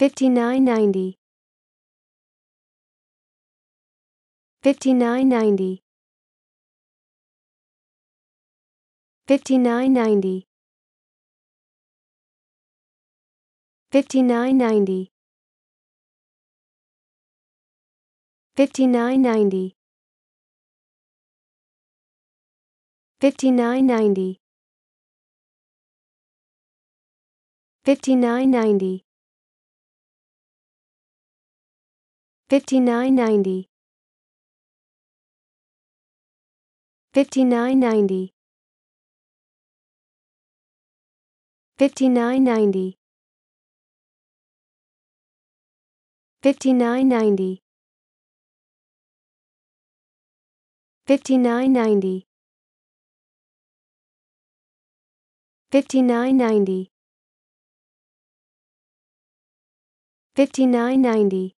5990 5990 5990 5990 5990 5990 5990 5990 5990 5990 5990 5990 5990 5990